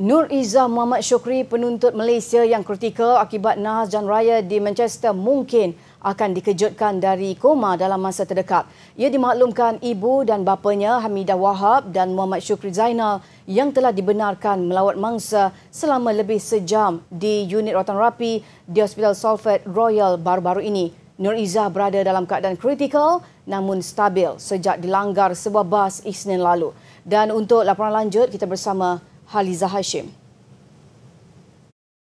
Nur Izzah Muhammad Shukri penuntut Malaysia yang kritikal akibat nahas dan raya di Manchester mungkin akan dikejutkan dari koma dalam masa terdekat. Ia dimaklumkan ibu dan bapanya Hamidah Wahab dan Muhammad Shukri Zainal yang telah dibenarkan melawat mangsa selama lebih sejam di unit rawatan rapi di Hospital Salford Royal baru-baru ini. Nur Izzah berada dalam keadaan kritikal namun stabil sejak dilanggar sebuah bas Isnin lalu. Dan untuk laporan lanjut, kita bersama Haliza Hashim.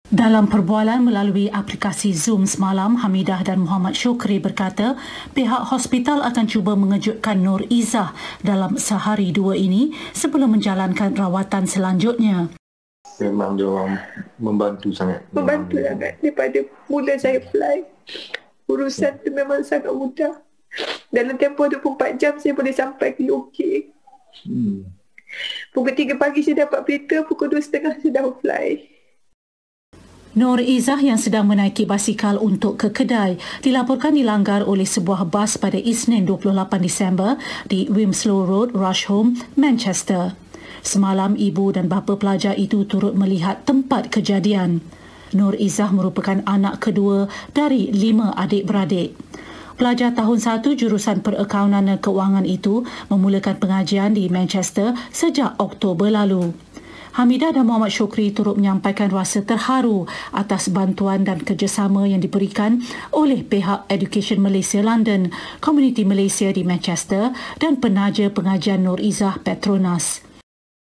Dalam perbualan melalui aplikasi Zoom semalam, Hamidah dan Muhammad Shukri berkata pihak hospital akan cuba mengejutkan Nur Izzah dalam sehari dua ini sebelum menjalankan rawatan selanjutnya. Memang dia orang membantu sangat. Membantu memang sangat dia. daripada mula saya fly. Urusan itu memang sangat mudah. Dalam tempoh 24 jam saya boleh sampai ke UK. Hmm. Pukul tiga pagi saya dapat berita, pukul dua setengah saya dah fly. Nur Izzah yang sedang menaiki basikal untuk ke kedai dilaporkan dilanggar oleh sebuah bas pada Isnin 28 Disember di Wimslow Road, Rushholme, Manchester. Semalam ibu dan bapa pelajar itu turut melihat tempat kejadian. Nur Izzah merupakan anak kedua dari lima adik-beradik. Pelajar tahun 1 jurusan perakaunan dan keuangan itu memulakan pengajian di Manchester sejak Oktober lalu. Hamidah dan Muhammad Syukri turut menyampaikan rasa terharu atas bantuan dan kerjasama yang diberikan oleh pihak Education Malaysia London, Community Malaysia di Manchester dan penaja pengajian Nur Izzah Petronas.